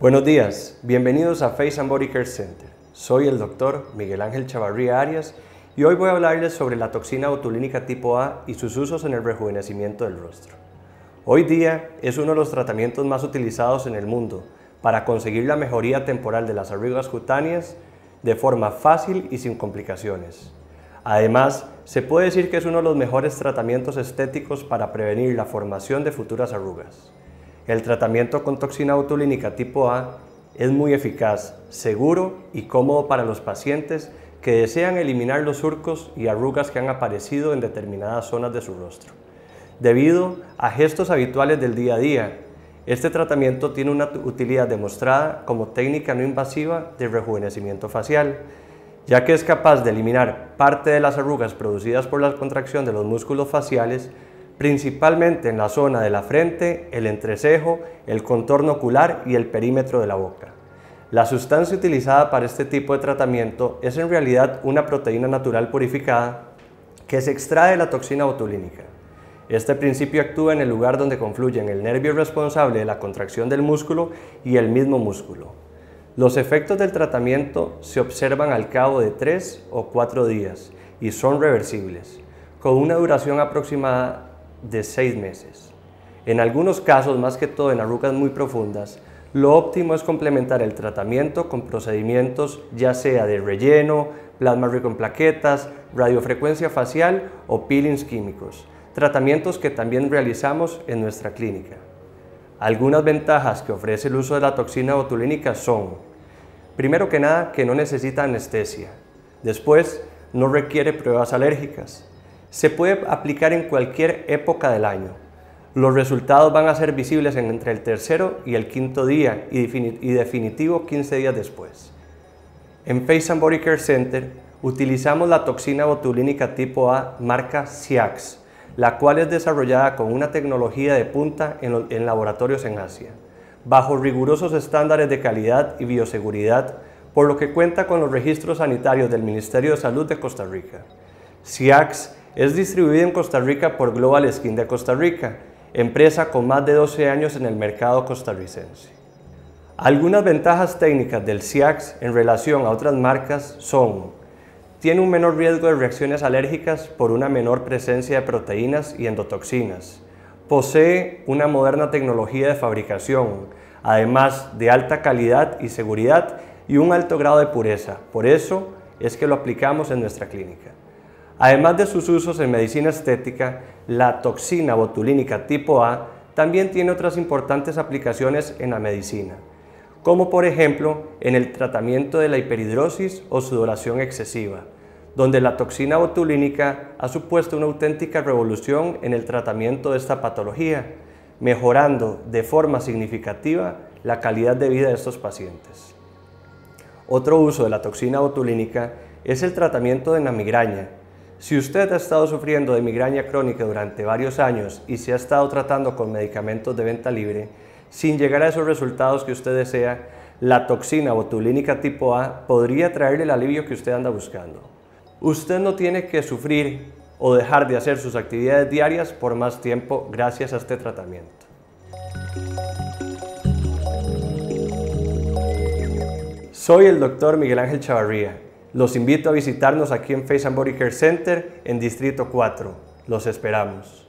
Buenos días, bienvenidos a Face and Body Care Center. Soy el doctor Miguel Ángel Chavarría Arias y hoy voy a hablarles sobre la toxina botulínica tipo A y sus usos en el rejuvenecimiento del rostro. Hoy día es uno de los tratamientos más utilizados en el mundo para conseguir la mejoría temporal de las arrugas cutáneas de forma fácil y sin complicaciones. Además, se puede decir que es uno de los mejores tratamientos estéticos para prevenir la formación de futuras arrugas. El tratamiento con toxina autolínica tipo A es muy eficaz, seguro y cómodo para los pacientes que desean eliminar los surcos y arrugas que han aparecido en determinadas zonas de su rostro. Debido a gestos habituales del día a día, este tratamiento tiene una utilidad demostrada como técnica no invasiva de rejuvenecimiento facial, ya que es capaz de eliminar parte de las arrugas producidas por la contracción de los músculos faciales principalmente en la zona de la frente, el entrecejo, el contorno ocular y el perímetro de la boca. La sustancia utilizada para este tipo de tratamiento es en realidad una proteína natural purificada que se extrae de la toxina botulínica. Este principio actúa en el lugar donde confluyen el nervio responsable de la contracción del músculo y el mismo músculo. Los efectos del tratamiento se observan al cabo de tres o cuatro días y son reversibles, con una duración aproximada de seis meses. En algunos casos, más que todo en arrugas muy profundas, lo óptimo es complementar el tratamiento con procedimientos ya sea de relleno, plasma rico en plaquetas, radiofrecuencia facial o peelings químicos, tratamientos que también realizamos en nuestra clínica. Algunas ventajas que ofrece el uso de la toxina botulínica son, primero que nada, que no necesita anestesia. Después, no requiere pruebas alérgicas. Se puede aplicar en cualquier época del año. Los resultados van a ser visibles entre el tercero y el quinto día y, definitivo 15 días después. En Face and Body Care Center utilizamos la toxina botulínica tipo A marca SIAX, la cual es desarrollada con una tecnología de punta en, laboratorios en Asia, bajo rigurosos estándares de calidad y bioseguridad, por lo que cuenta con los registros sanitarios del Ministerio de Salud de Costa Rica. SIAX es distribuida en Costa Rica por Global Skin de Costa Rica, empresa con más de 12 años en el mercado costarricense. Algunas ventajas técnicas del SIAX en relación a otras marcas son tiene un menor riesgo de reacciones alérgicas por una menor presencia de proteínas y endotoxinas. Posee una moderna tecnología de fabricación, además de alta calidad y seguridad y un alto grado de pureza. Por eso es que lo aplicamos en nuestra clínica. Además de sus usos en medicina estética, la toxina botulínica tipo A también tiene otras importantes aplicaciones en la medicina, como por ejemplo en el tratamiento de la hiperhidrosis o sudoración excesiva, donde la toxina botulínica ha supuesto una auténtica revolución en el tratamiento de esta patología, mejorando de forma significativa la calidad de vida de estos pacientes. Otro uso de la toxina botulínica es el tratamiento de la migraña, si usted ha estado sufriendo de migraña crónica durante varios años y se ha estado tratando con medicamentos de venta libre, sin llegar a esos resultados que usted desea, la toxina botulínica tipo A podría traerle el alivio que usted anda buscando. Usted no tiene que sufrir o dejar de hacer sus actividades diarias por más tiempo gracias a este tratamiento. Soy el doctor Miguel Ángel Chavarría los invito a visitarnos aquí en Face and Body Care Center en Distrito 4. Los esperamos.